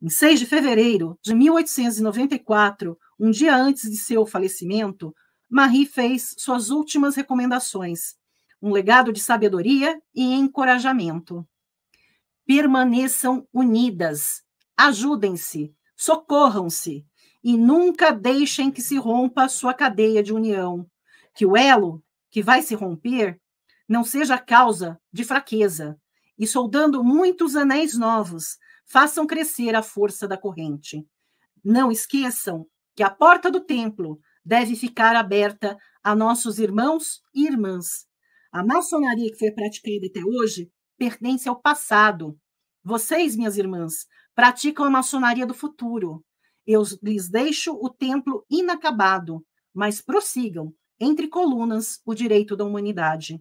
Em 6 de fevereiro de 1894, um dia antes de seu falecimento, Marie fez suas últimas recomendações, um legado de sabedoria e encorajamento. Permaneçam unidas, ajudem-se, socorram-se e nunca deixem que se rompa sua cadeia de união, que o elo que vai se romper não seja causa de fraqueza, e soldando muitos anéis novos, façam crescer a força da corrente. Não esqueçam que a porta do templo deve ficar aberta a nossos irmãos e irmãs. A maçonaria que foi praticada até hoje pertence ao passado. Vocês, minhas irmãs, praticam a maçonaria do futuro. Eu lhes deixo o templo inacabado, mas prossigam, entre colunas, o direito da humanidade.